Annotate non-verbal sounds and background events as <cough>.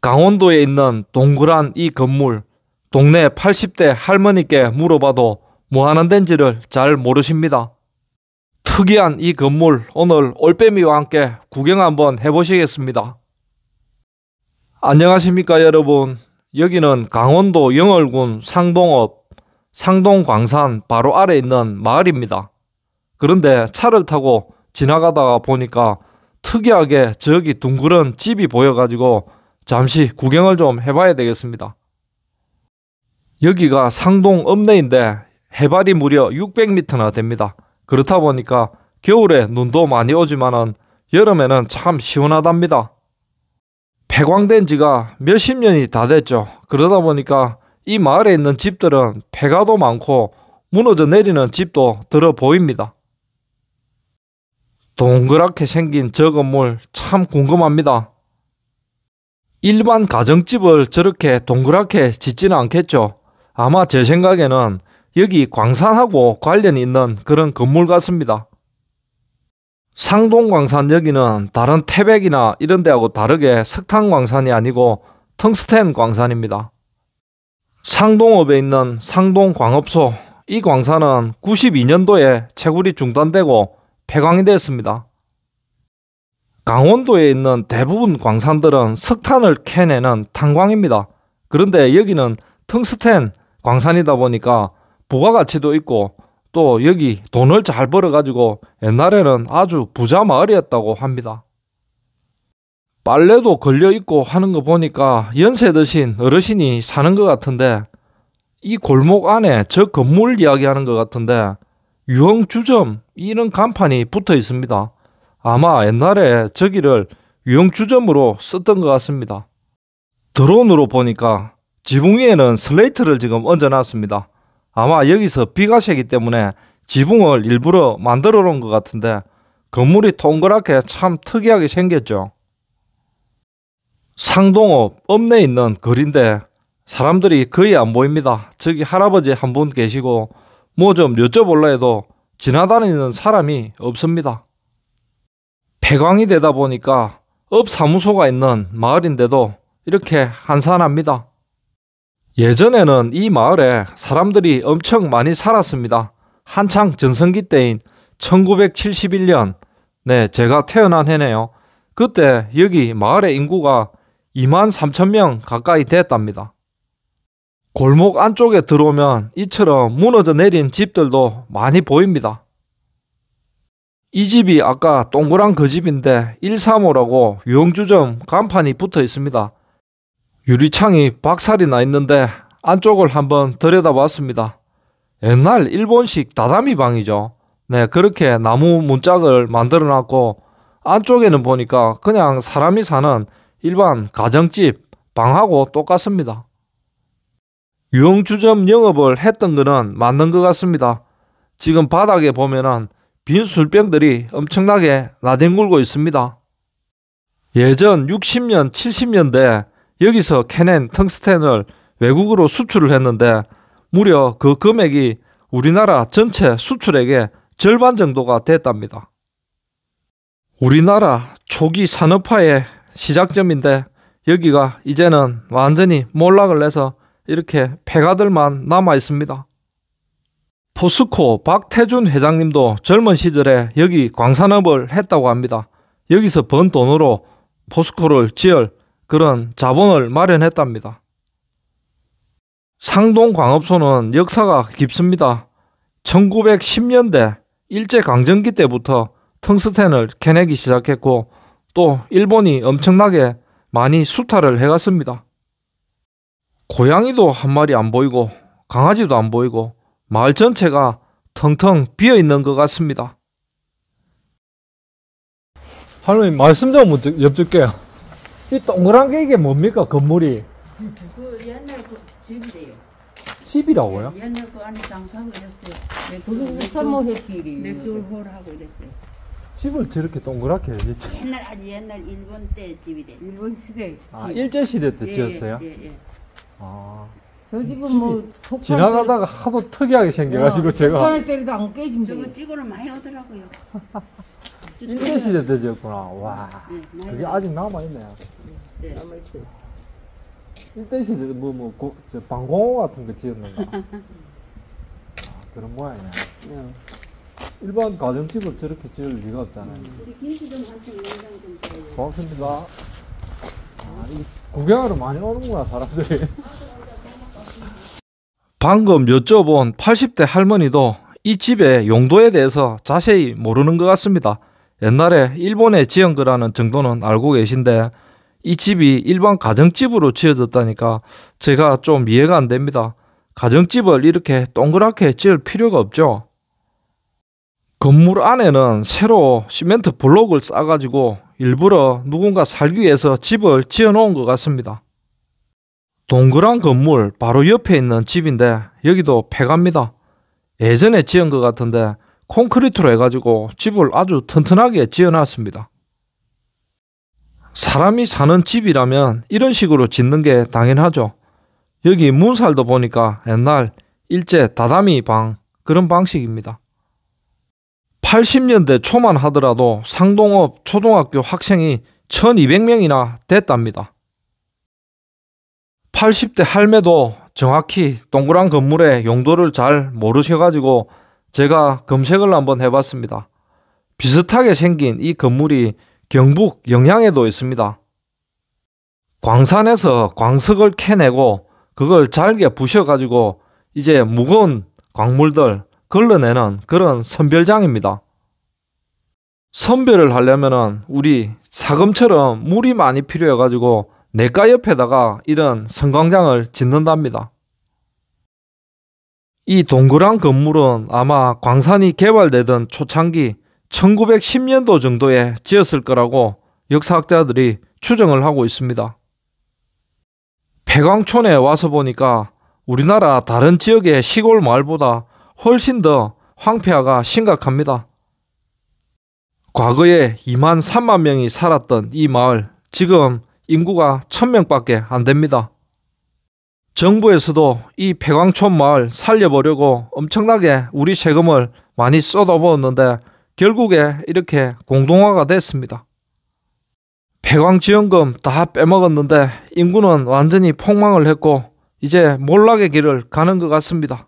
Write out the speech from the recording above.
강원도에 있는 동그란 이 건물 동네 80대 할머니께 물어봐도 뭐 하는 덴지를 잘 모르십니다. 특이한 이 건물 오늘 올빼미와 함께 구경 한번 해보시겠습니다. 안녕하십니까 여러분. 여기는 강원도 영월군 상동읍 상동광산 바로 아래 있는 마을입니다. 그런데 차를 타고 지나가다가 보니까 특이하게 저기 둥그런 집이 보여가지고 잠시 구경을 좀 해봐야 되겠습니다. 여기가 상동 읍내인데 해발이 무려 600m나 됩니다. 그렇다 보니까 겨울에 눈도 많이 오지만은 여름에는 참 시원하답니다. 폐광된 지가 몇십 년이 다 됐죠. 그러다 보니까 이 마을에 있는 집들은 폐가도 많고 무너져 내리는 집도 들어 보입니다. 동그랗게 생긴 저 건물 참 궁금합니다. 일반 가정집을 저렇게 동그랗게 짓지는 않겠죠. 아마 제 생각에는 여기 광산하고 관련이 있는 그런 건물 같습니다. 상동광산 여기는 다른 태백이나 이런 데하고 다르게 석탄광산이 아니고 텅스텐 광산입니다. 상동읍에 있는 상동광업소 이 광산은 92년도에 채굴이 중단되고 폐광이 되었습니다. 강원도에 있는 대부분 광산들은 석탄을 캐내는 탄광입니다. 그런데 여기는 텅스텐 광산이다 보니까 부가가치도 있고 또 여기 돈을 잘 벌어가지고 옛날에는 아주 부자 마을이었다고 합니다. 빨래도 걸려있고 하는 거 보니까 연세 드신 어르신이 사는 것 같은데 이 골목 안에 저 건물 이야기하는 것 같은데 유흥주점 이런 간판이 붙어 있습니다. 아마 옛날에 저기를 유용주점으로 썼던 것 같습니다. 드론으로 보니까 지붕 위에는 슬레이트를 지금 얹어놨습니다. 아마 여기서 비가 새기 때문에 지붕을 일부러 만들어 놓은 것 같은데 건물이 동그랗게 참 특이하게 생겼죠. 상동읍 읍내에 있는 거리인데 사람들이 거의 안 보입니다. 저기 할아버지 한 분 계시고 뭐 좀 여쭤볼라 해도 지나다니는 사람이 없습니다. 폐광이 되다 보니까 업 사무소가 있는 마을인데도 이렇게 한산합니다. 예전에는 이 마을에 사람들이 엄청 많이 살았습니다. 한창 전성기 때인 1971년, 네, 제가 태어난 해네요. 그때 여기 마을의 인구가 2만 3천 명 가까이 됐답니다. 골목 안쪽에 들어오면 이처럼 무너져 내린 집들도 많이 보입니다. 이 집이 아까 동그란 그 집인데 135라고 유흥주점 간판이 붙어 있습니다. 유리창이 박살이 나 있는데 안쪽을 한번 들여다봤습니다. 옛날 일본식 다다미 방이죠. 네, 그렇게 나무 문짝을 만들어 놨고 안쪽에는 보니까 그냥 사람이 사는 일반 가정집 방하고 똑같습니다. 유흥주점 영업을 했던 거는 맞는 것 같습니다. 지금 바닥에 보면은 빈 술병들이 엄청나게 나뒹굴고 있습니다. 예전 60년, 70년대 여기서 캐낸 텅스텐을 외국으로 수출을 했는데 무려 그 금액이 우리나라 전체 수출액의 절반 정도가 됐답니다. 우리나라 초기 산업화의 시작점인데 여기가 이제는 완전히 몰락을 해서 이렇게 폐가들만 남아 있습니다. 포스코 박태준 회장님도 젊은 시절에 여기 광산업을 했다고 합니다. 여기서 번 돈으로 포스코를 지을 그런 자본을 마련했답니다. 상동광업소는 역사가 깊습니다. 1910년대 일제강점기 때부터 텅스텐을 캐내기 시작했고 또 일본이 엄청나게 많이 수탈을 해갔습니다. 고양이도 한 마리 안 보이고 강아지도 안 보이고 마을 전체가 텅텅 비어 있는 것 같습니다. 할머니 말씀 좀 여쭙게요. 이 동그란 게 이게 뭡니까 건물이? 그 옛날 그 집이래요. 집이라고요? 네, 옛날 그 안에 장사하고 이랬어요. 네, 그 선모회끼리. 맥주를 하고 이랬어요. 집을 저렇게 동그랗게 해지 옛날 아주 옛날 일본 때 집이래. 일본 시대. 아 일제 시대 때 예, 지었어요? 예, 예. 아. 저 집은 뭐 독한 지나가다가 하도 특이하게 생겨가지고 어, 제가 독한 때리도 안 깨진 저거 적찍으 많이 오더라고요. 일제 <laughs> 시대 때 지었구나. 와, 네, 그게 아직 남아 있네. 네. 남아있어요. 일제 시대 뭐뭐 방공호 같은 거 지었는가. <laughs> 아, 그런 모양이야. 예. 네. 일반 가정집을 저렇게 지을 리가 없잖아요. 음. 우리 김씨 좀 한참 영상 좀 고맙습니다. 아, 이 구경하러 많이 오는구나 사람들이. <laughs> 방금 여쭤본 80대 할머니도 이 집의 용도에 대해서 자세히 모르는 것 같습니다. 옛날에 일본에 지은 거라는 정도는 알고 계신데 이 집이 일반 가정집으로 지어졌다니까 제가 좀 이해가 안 됩니다. 가정집을 이렇게 동그랗게 지을 필요가 없죠. 건물 안에는 새로 시멘트 블록을 싸가지고 일부러 누군가 살기 위해서 집을 지어 놓은 것 같습니다. 동그란 건물 바로 옆에 있는 집인데 여기도 폐갑니다. 예전에 지은 것 같은데 콘크리트로 해가지고 집을 아주 튼튼하게 지어놨습니다. 사람이 사는 집이라면 이런 식으로 짓는 게 당연하죠. 여기 문살도 보니까 옛날 일제 다다미 방 그런 방식입니다. 80년대 초만 하더라도 상동업 초등학교 학생이 1200명이나 됐답니다. 80대 할매도 정확히 동그란 건물의 용도를 잘 모르셔가지고 제가 검색을 한번 해봤습니다. 비슷하게 생긴 이 건물이 경북 영양에도 있습니다. 광산에서 광석을 캐내고 그걸 잘게 부셔가지고 이제 무거운 광물들 걸러내는 그런 선별장입니다. 선별을 하려면은 우리 사금처럼 물이 많이 필요해가지고 내과 옆에다가 이런 성광장을 짓는답니다. 이 동그란 건물은 아마 광산이 개발되던 초창기 1910년도 정도에 지었을 거라고 역사학자들이 추정을 하고 있습니다. 폐광촌에 와서 보니까 우리나라 다른 지역의 시골 마을보다 훨씬 더 황폐화가 심각합니다. 과거에 2만 3만 명이 살았던 이 마을, 지금 인구가 1000명밖에 안 됩니다. 정부에서도 이 백왕촌 마을 살려보려고 엄청나게 우리 세금을 많이 쏟아부었는데 결국에 이렇게 공동화가 됐습니다. 백왕지원금 다 빼먹었는데 인구는 완전히 폭망을 했고 이제 몰락의 길을 가는 것 같습니다.